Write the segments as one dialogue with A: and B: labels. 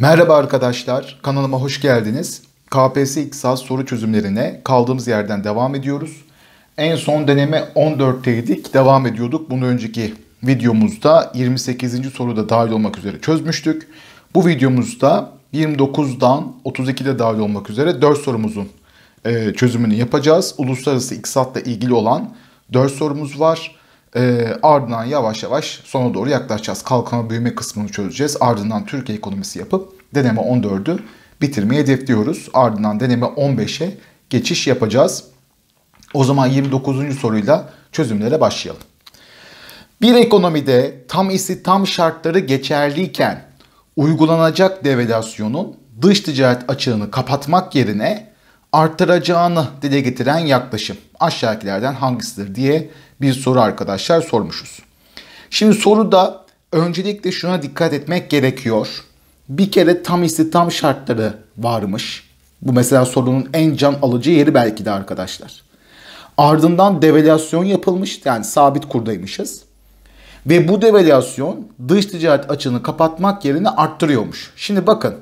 A: Merhaba arkadaşlar, kanalıma hoş geldiniz. KPSS İktisat soru çözümlerine kaldığımız yerden devam ediyoruz. En son deneme 14'teydik, devam ediyorduk. Bunu önceki videomuzda 28. soruda dahil olmak üzere çözmüştük. Bu videomuzda 29'dan 32'de dahil olmak üzere 4 sorumuzun e, çözümünü yapacağız. Uluslararası iktisatla ilgili olan 4 sorumuz var. E, ardından yavaş yavaş sona doğru yaklaşacağız. Kalkınma büyüme kısmını çözeceğiz. Ardından Türkiye ekonomisi yapıp deneme 14'ü bitirmeyi hedefliyoruz. Ardından deneme 15'e geçiş yapacağız. O zaman 29. soruyla çözümlere başlayalım. Bir ekonomide tam istihdam şartları geçerliyken uygulanacak devalüasyonun dış ticaret açığını kapatmak yerine arttıracağını dile getiren yaklaşım aşağıdakilerden hangisidir diye bir soru arkadaşlar sormuşuz. Şimdi soruda öncelikle şuna dikkat etmek gerekiyor. Bir kere tam istihdam şartları varmış. Bu mesela sorunun en can alıcı yeri belki de arkadaşlar. Ardından devalüasyon yapılmış. Yani sabit kurdaymışız. Ve bu devalüasyon dış ticaret açığını kapatmak yerine arttırıyormuş. Şimdi bakın.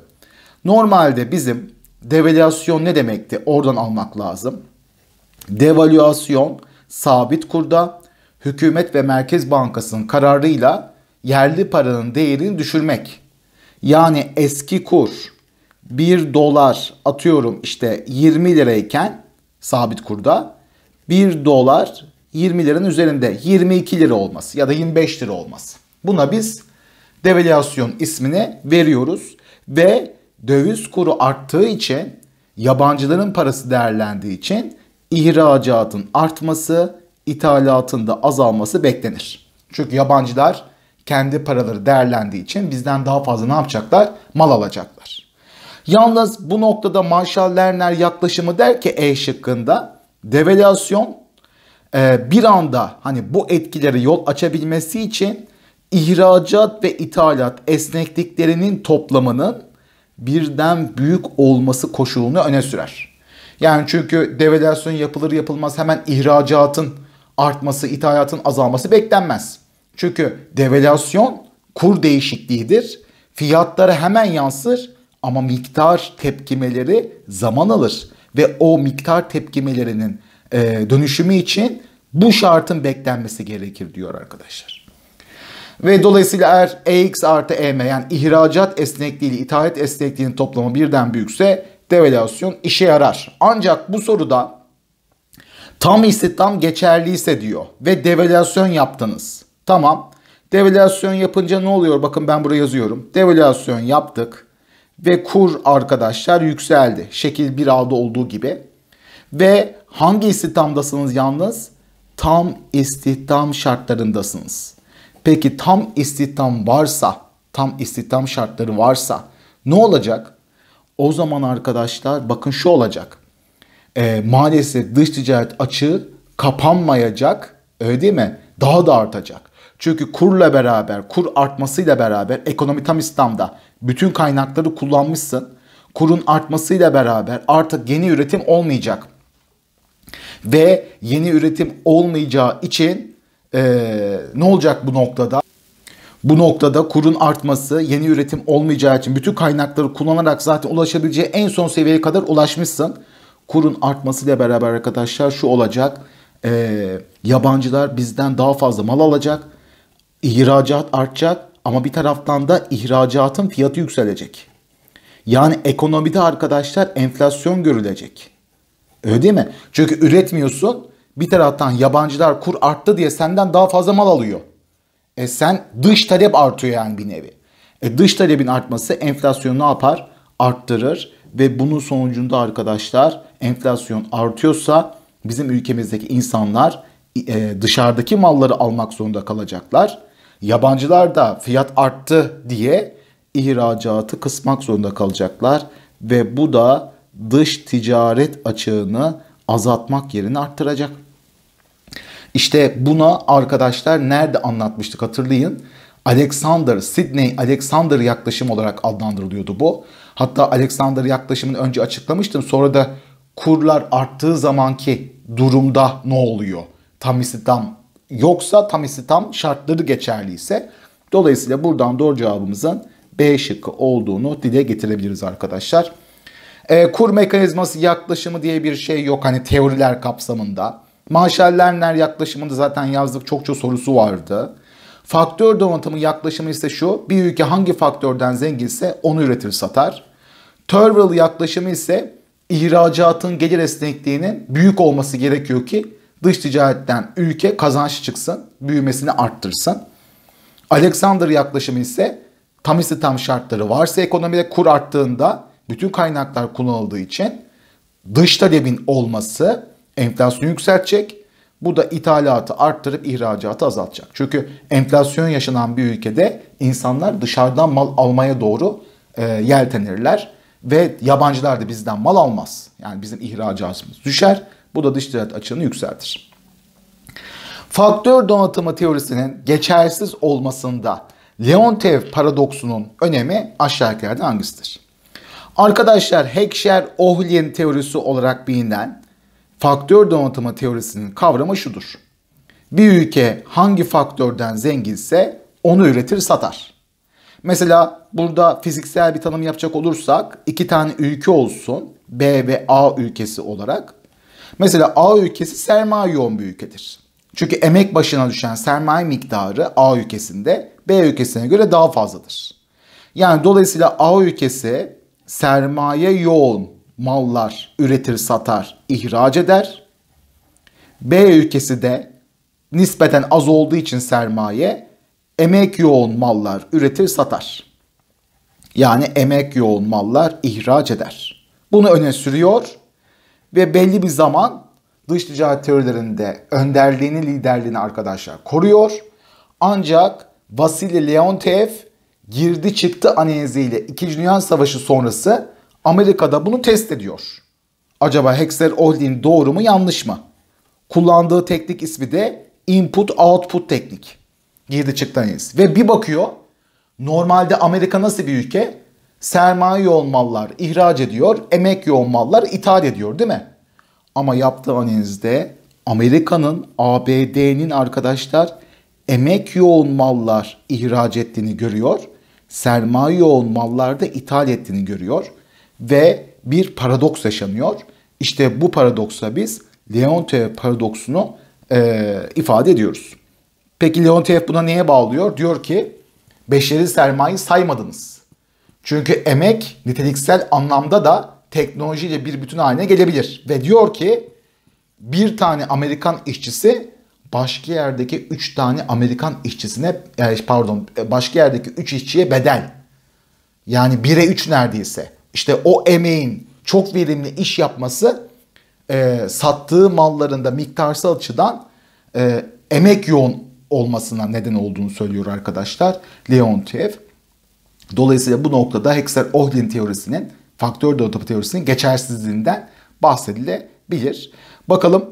A: Normalde bizim devalüasyon ne demekti? Oradan almak lazım. Devalüasyon sabit kurda hükümet ve Merkez Bankası'nın kararıyla yerli paranın değerini düşürmek. Yani eski kur 1 dolar atıyorum işte 20 lirayken sabit kurda 1 dolar 20 liranın üzerinde 22 lira olması ya da 25 lira olması. Buna biz devalüasyon ismini veriyoruz ve döviz kuru arttığı için yabancıların parası değerlendiği için ihracatın artması, ithalatın da azalması beklenir. Çünkü yabancılar kendi paraları değerlendiği için bizden daha fazla ne yapacaklar? Mal alacaklar. Yalnız bu noktada Marshall Lerner yaklaşımı der ki E şıkkında devalüasyon e, bir anda hani bu etkilere yol açabilmesi için ihracat ve ithalat esnekliklerinin toplamının birden büyük olması koşulunu öne sürer. Yani çünkü devalüasyon yapılır yapılmaz hemen ihracatın artması, ithalatın azalması beklenmez. Çünkü devalüasyon kur değişikliğidir. Fiyatlara hemen yansır ama miktar tepkimeleri zaman alır. Ve o miktar tepkimelerinin e, dönüşümü için bu şartın beklenmesi gerekir diyor arkadaşlar. Ve dolayısıyla eğer EX artı EM yani ihracat esnekliği ile ithalat esnekliğinin toplamı birden büyükse devalüasyon işe yarar. Ancak bu soruda tam istihdam geçerliyse diyor ve devalüasyon yaptınız. Tamam. Devalüasyon yapınca ne oluyor? Bakın ben buraya yazıyorum. Devalüasyon yaptık ve kur arkadaşlar yükseldi. Şekil 1A'da olduğu gibi. Ve hangi istihdamdasınız yalnız? Tam istihdam şartlarındasınız. Peki tam istihdam varsa, tam istihdam şartları varsa ne olacak? O zaman arkadaşlar bakın şu olacak. E, maalesef dış ticaret açığı kapanmayacak. Öyle değil mi? Daha da artacak. Çünkü kurla beraber, kur artmasıyla beraber ekonomi tam İslam'da. Bütün kaynakları kullanmışsın. Kurun artmasıyla beraber artık yeni üretim olmayacak. Ve yeni üretim olmayacağı için ee, ne olacak bu noktada? Bu noktada kurun artması, yeni üretim olmayacağı için bütün kaynakları kullanarak zaten ulaşabileceği en son seviyeye kadar ulaşmışsın. Kurun artmasıyla beraber arkadaşlar şu olacak. Ee, yabancılar bizden daha fazla mal alacak. İhracat artacak ama bir taraftan da ihracatın fiyatı yükselecek. Yani ekonomide arkadaşlar enflasyon görülecek. Öyle değil mi? Çünkü üretmiyorsun. Bir taraftan yabancılar kur arttı diye senden daha fazla mal alıyor. E sen dış talep artıyor yani bir nevi. E dış talebin artması enflasyonu ne yapar? Arttırır ve bunun sonucunda arkadaşlar enflasyon artıyorsa bizim ülkemizdeki insanlar e, dışarıdaki malları almak zorunda kalacaklar. Yabancılar da fiyat arttı diye ihracatı kısmak zorunda kalacaklar ve bu da dış ticaret açığını azaltmak yerine arttıracak. İşte buna arkadaşlar nerede anlatmıştık hatırlayın. Alexander, Sydney Alexander yaklaşım olarak adlandırılıyordu bu. Hatta Alexander yaklaşımını önce açıklamıştım. Sonra da kurlar arttığı zamanki durumda ne oluyor? Tam istihdam yoksa tam istihdam şartları geçerliyse. Dolayısıyla buradan doğru cevabımızın B şıkkı olduğunu dile getirebiliriz arkadaşlar. E, kur mekanizması yaklaşımı diye bir şey yok hani teoriler kapsamında. Marshall Lerner yaklaşımında zaten yazdık çokça sorusu vardı. Faktör donatımı yaklaşımı ise şu. Bir ülke hangi faktörden zenginse onu üretir satar. Turville yaklaşımı ise ihracatın gelir esnekliğinin büyük olması gerekiyor ki dış ticaretten ülke kazanç çıksın, büyümesini arttırsın. Alexander yaklaşımı ise tam istihdam şartları varsa ekonomide kur arttığında bütün kaynaklar kullanıldığı için dış talebin olması enflasyonu yükseltecek. Bu da ithalatı arttırıp ihracatı azaltacak. Çünkü enflasyon yaşanan bir ülkede insanlar dışarıdan mal almaya doğru e, yeltenirler ve yabancılar da bizden mal almaz. Yani bizim ihracatımız düşer. Bu da dış ticaret açığını yükseltir. Faktör donatımı teorisinin geçersiz olmasında Leontev paradoksunun önemi aşağıdakilerden hangisidir? Arkadaşlar Heckscher-Ohlin teorisi olarak bilinen faktör dağıtımı teorisinin kavramı şudur. Bir ülke hangi faktörden zenginse onu üretir satar. Mesela burada fiziksel bir tanım yapacak olursak iki tane ülke olsun B ve A ülkesi olarak. Mesela A ülkesi sermaye yoğun bir ülkedir. Çünkü emek başına düşen sermaye miktarı A ülkesinde B ülkesine göre daha fazladır. Yani dolayısıyla A ülkesi sermaye yoğun mallar üretir, satar, ihraç eder. B ülkesi de nispeten az olduğu için sermaye emek yoğun mallar üretir, satar. Yani emek yoğun mallar ihraç eder. Bunu öne sürüyor ve belli bir zaman dış ticaret teorilerinde önderliğini, liderliğini arkadaşlar koruyor. Ancak Vasily Leontev girdi çıktı analiziyle 2. Dünya Savaşı sonrası Amerika'da bunu test ediyor. Acaba Hexler Ohlin doğru mu yanlış mı? Kullandığı teknik ismi de input output teknik. Girdi çıktı analiz. Ve bir bakıyor normalde Amerika nasıl bir ülke? Sermaye yoğun mallar ihraç ediyor, emek yoğun mallar ithal ediyor değil mi? Ama yaptığı analizde Amerika'nın, ABD'nin arkadaşlar emek yoğun mallar ihraç ettiğini görüyor. Sermaye yoğun mallarda ithal ettiğini görüyor ve bir paradoks yaşanıyor. İşte bu paradoksa biz Leontief paradoksunu e, ifade ediyoruz. Peki Leontief buna neye bağlıyor? Diyor ki beşeri sermayeyi saymadınız. Çünkü emek niteliksel anlamda da teknolojiyle bir bütün haline gelebilir. Ve diyor ki bir tane Amerikan işçisi başka yerdeki üç tane Amerikan işçisine pardon başka yerdeki üç işçiye bedel. Yani 1'e üç neredeyse işte o emeğin çok verimli iş yapması e, sattığı mallarında miktarsal açıdan e, emek yoğun olmasına neden olduğunu söylüyor arkadaşlar Leontiev. Dolayısıyla bu noktada Hexer-Ohlin teorisinin, faktör dağıtımı teorisinin geçersizliğinden bahsedilebilir. Bakalım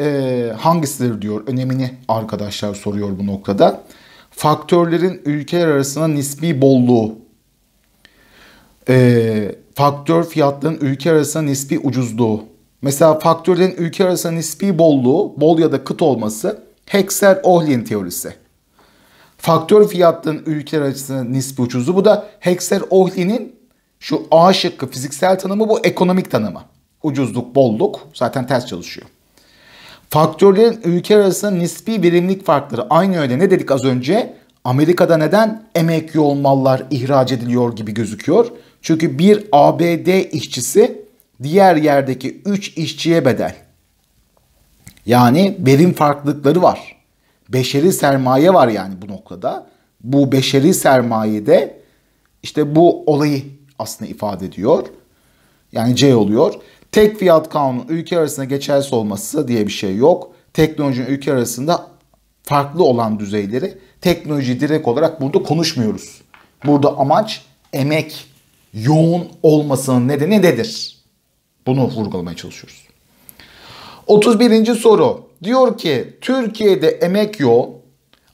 A: e, hangisidir diyor önemini arkadaşlar soruyor bu noktada. Faktörlerin ülkeler arasında nispi bolluğu. E, faktör fiyatların ülke arasında nispi ucuzluğu. Mesela faktörlerin ülke arasında nispi bolluğu, bol ya da kıt olması Hexer-Ohlin teorisi. Faktör fiyatların ülke arasında nispi ucuzluğu bu da Hexer-Ohlin'in şu A şıkkı fiziksel tanımı bu ekonomik tanımı. Ucuzluk, bolluk zaten ters çalışıyor. Faktörlerin ülke arasında nispi verimlilik farkları. Aynı öyle ne dedik az önce? Amerika'da neden emek yoğun mallar ihraç ediliyor gibi gözüküyor? Çünkü bir ABD işçisi diğer yerdeki 3 işçiye bedel. Yani verim farklılıkları var. Beşeri sermaye var yani bu noktada. Bu beşeri sermaye de işte bu olayı aslında ifade ediyor. Yani C oluyor. Tek fiyat kanunun ülke arasında geçersiz olması diye bir şey yok. Teknolojinin ülke arasında farklı olan düzeyleri teknoloji direkt olarak burada konuşmuyoruz. Burada amaç emek yoğun olmasının nedeni nedir? Bunu vurgulamaya çalışıyoruz. 31. soru. Diyor ki Türkiye'de emek yoğun,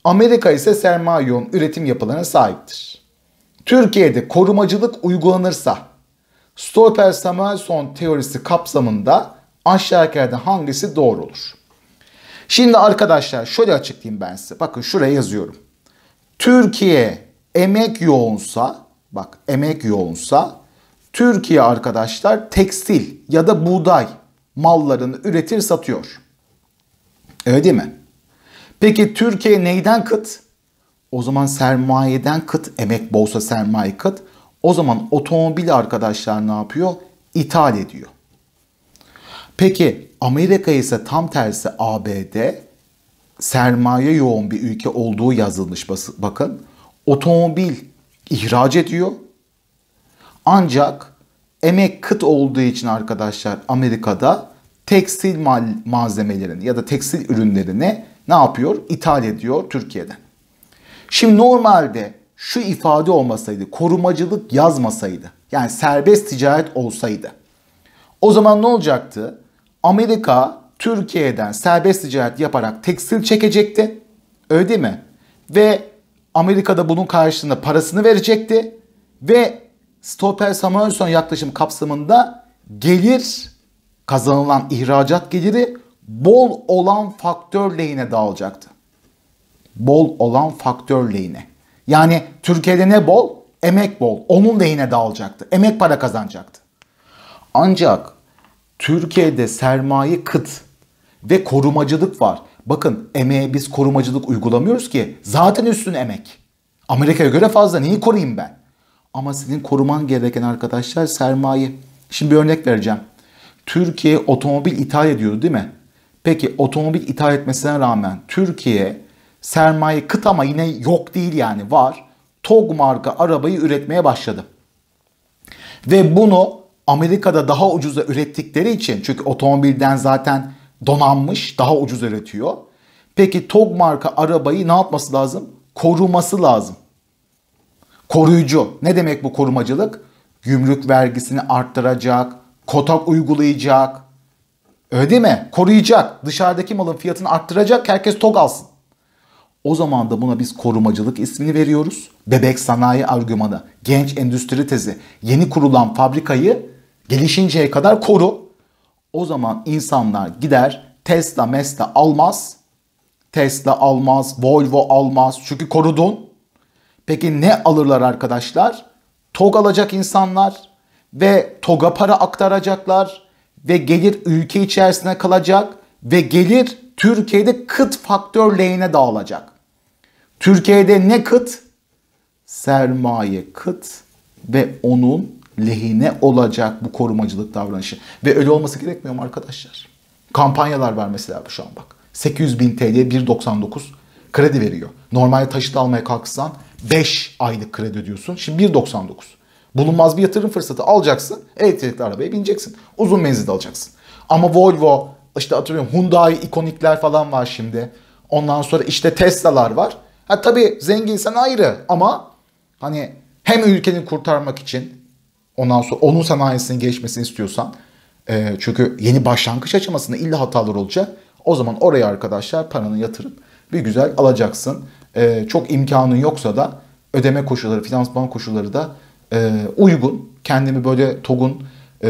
A: Amerika ise sermaye yoğun üretim yapılarına sahiptir. Türkiye'de korumacılık uygulanırsa Stolper Samuelson teorisi kapsamında aşağıdakilerden hangisi doğru olur? Şimdi arkadaşlar şöyle açıklayayım ben size. Bakın şuraya yazıyorum. Türkiye emek yoğunsa bak emek yoğunsa Türkiye arkadaşlar tekstil ya da buğday mallarını üretir satıyor. Öyle değil mi? Peki Türkiye neyden kıt? O zaman sermayeden kıt, emek bolsa sermaye kıt. O zaman otomobil arkadaşlar ne yapıyor? İthal ediyor. Peki Amerika ise tam tersi ABD sermaye yoğun bir ülke olduğu yazılmış bakın. Otomobil ihraç ediyor. Ancak emek kıt olduğu için arkadaşlar Amerika'da tekstil mal malzemelerini ya da tekstil ürünlerini ne yapıyor? İthal ediyor Türkiye'den. Şimdi normalde şu ifade olmasaydı, korumacılık yazmasaydı, yani serbest ticaret olsaydı. O zaman ne olacaktı? Amerika Türkiye'den serbest ticaret yaparak tekstil çekecekti. Öyle değil mi? Ve Amerika'da bunun karşılığında parasını verecekti ve Stoper Samuelson yaklaşım kapsamında gelir kazanılan ihracat geliri bol olan faktör lehine dağılacaktı. Bol olan faktör lehine. Yani Türkiye'de ne bol? Emek bol. Onun lehine dağılacaktı. Emek para kazanacaktı. Ancak Türkiye'de sermaye kıt ve korumacılık var. Bakın emeğe biz korumacılık uygulamıyoruz ki. Zaten üstün emek. Amerika'ya göre fazla. Neyi koruyayım ben? Ama sizin koruman gereken arkadaşlar sermaye. Şimdi bir örnek vereceğim. Türkiye otomobil ithal ediyordu değil mi? Peki otomobil ithal etmesine rağmen Türkiye sermaye kıt ama yine yok değil yani var. TOG marka arabayı üretmeye başladı. Ve bunu Amerika'da daha ucuza ürettikleri için çünkü otomobilden zaten donanmış, daha ucuz üretiyor. Peki TOG marka arabayı ne yapması lazım? Koruması lazım. Koruyucu. Ne demek bu korumacılık? Gümrük vergisini arttıracak, kotak uygulayacak. Öyle değil mi? Koruyacak. Dışarıdaki malın fiyatını arttıracak. Herkes TOG alsın. O zaman da buna biz korumacılık ismini veriyoruz. Bebek sanayi argümanı, genç endüstri tezi, yeni kurulan fabrikayı gelişinceye kadar koru. O zaman insanlar gider Tesla Mesta almaz. Tesla almaz, Volvo almaz. Çünkü korudun. Peki ne alırlar arkadaşlar? TOG alacak insanlar ve TOG'a para aktaracaklar ve gelir ülke içerisinde kalacak ve gelir Türkiye'de kıt faktör lehine dağılacak. Türkiye'de ne kıt? Sermaye kıt ve onun lehine olacak bu korumacılık davranışı. Ve öyle olması gerekmiyor mu arkadaşlar? Kampanyalar var mesela şu an bak. 800 bin TL 1.99 kredi veriyor. Normalde taşıt almaya kalksan 5 aylık kredi ödüyorsun. Şimdi 1.99. Bulunmaz bir yatırım fırsatı alacaksın. Elektrikli arabaya bineceksin. Uzun menzilde alacaksın. Ama Volvo, işte hatırlıyorum Hyundai ikonikler falan var şimdi. Ondan sonra işte Tesla'lar var. Ha tabii zenginsen ayrı ama hani hem ülkenin kurtarmak için Ondan sonra onun sanayisinin gelişmesini istiyorsan e, çünkü yeni başlangıç aşamasında illa hatalar olacak. O zaman oraya arkadaşlar paranı yatırıp bir güzel alacaksın. E, çok imkanın yoksa da ödeme koşulları, finansman koşulları da e, uygun. Kendimi böyle TOG'un e,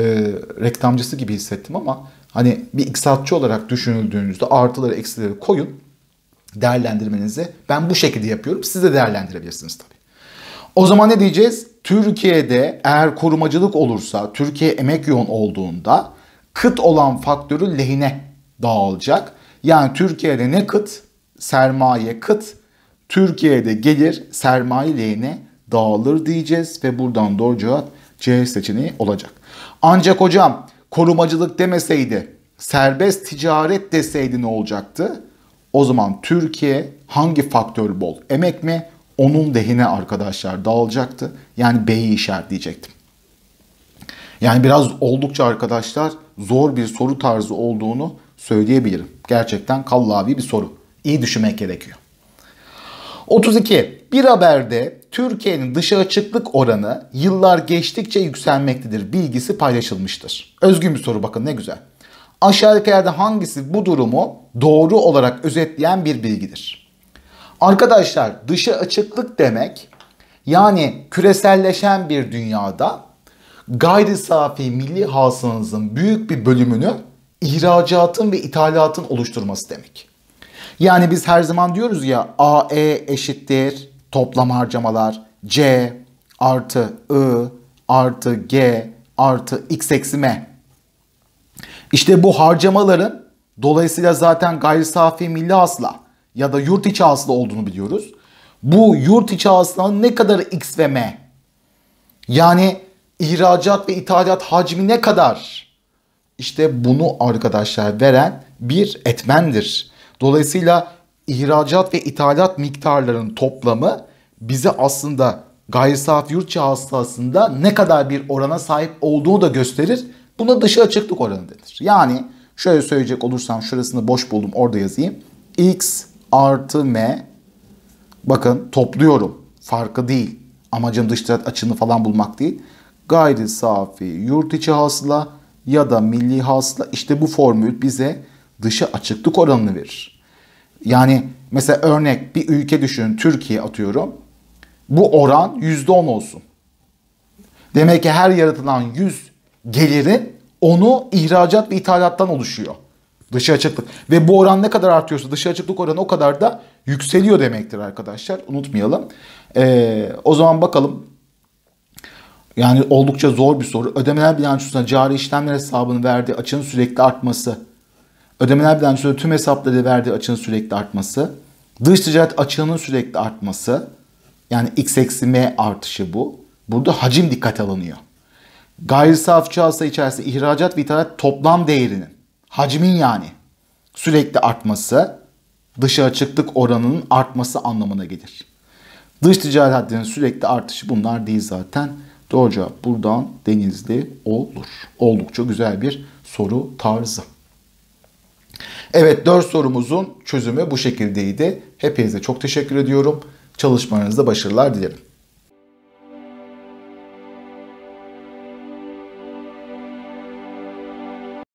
A: reklamcısı gibi hissettim ama hani bir iksatçı olarak düşünüldüğünüzde artıları eksileri koyun değerlendirmenizi ben bu şekilde yapıyorum. Siz de değerlendirebilirsiniz tabii. O zaman ne diyeceğiz? Türkiye'de eğer korumacılık olursa, Türkiye emek yoğun olduğunda kıt olan faktörü lehine dağılacak. Yani Türkiye'de ne kıt? Sermaye kıt. Türkiye'de gelir sermaye lehine dağılır diyeceğiz ve buradan doğru cevap C seçeneği olacak. Ancak hocam korumacılık demeseydi, serbest ticaret deseydi ne olacaktı? O zaman Türkiye hangi faktör bol? Emek mi? onun lehine arkadaşlar dağılacaktı. Yani B'yi işaretleyecektim. Yani biraz oldukça arkadaşlar zor bir soru tarzı olduğunu söyleyebilirim. Gerçekten kallavi bir soru. İyi düşünmek gerekiyor. 32. Bir haberde Türkiye'nin dışa açıklık oranı yıllar geçtikçe yükselmektedir bilgisi paylaşılmıştır. Özgün bir soru bakın ne güzel. aşağıdaki Aşağıdakilerde hangisi bu durumu doğru olarak özetleyen bir bilgidir? Arkadaşlar dışa açıklık demek yani küreselleşen bir dünyada gayri safi milli hasılanızın büyük bir bölümünü ihracatın ve ithalatın oluşturması demek. Yani biz her zaman diyoruz ya AE eşittir toplam harcamalar C artı I artı G artı X eksi M. İşte bu harcamaların dolayısıyla zaten gayri safi milli hasla ya da yurt içi hasıla olduğunu biliyoruz. Bu yurt içi hasılanın ne kadar X ve M? Yani ihracat ve ithalat hacmi ne kadar? İşte bunu arkadaşlar veren bir etmendir. Dolayısıyla ihracat ve ithalat miktarlarının toplamı bize aslında gayri safi yurt içi hasılasında ne kadar bir orana sahip olduğunu da gösterir. Buna dışı açıklık oranı denir. Yani şöyle söyleyecek olursam şurasını boş buldum orada yazayım. X artı m bakın topluyorum. Farkı değil. Amacım dış ticaret açığını falan bulmak değil. Gayri safi yurt içi hasıla ya da milli hasıla işte bu formül bize dışa açıklık oranını verir. Yani mesela örnek bir ülke düşünün Türkiye atıyorum. Bu oran %10 olsun. Demek ki her yaratılan 100 geliri onu ihracat ve ithalattan oluşuyor. Dışı açıklık. Ve bu oran ne kadar artıyorsa dışı açıklık oranı o kadar da yükseliyor demektir arkadaşlar. Unutmayalım. Ee, o zaman bakalım. Yani oldukça zor bir soru. Ödemeler bilançosuna cari işlemler hesabının verdiği açının sürekli artması. Ödemeler bilançosuna tüm hesapları verdiği açının sürekli artması. Dış ticaret açığının sürekli artması. Yani x eksi m artışı bu. Burada hacim dikkat alınıyor. Gayri saf çağsa içerisinde ihracat ve ithalat toplam değerinin hacmin yani sürekli artması dışa çıktık oranının artması anlamına gelir. Dış ticaret haddinin sürekli artışı bunlar değil zaten. Doğru cevap buradan denizli olur. Oldukça güzel bir soru tarzı. Evet 4 sorumuzun çözümü bu şekildeydi. Hepinize çok teşekkür ediyorum. Çalışmalarınızda başarılar dilerim.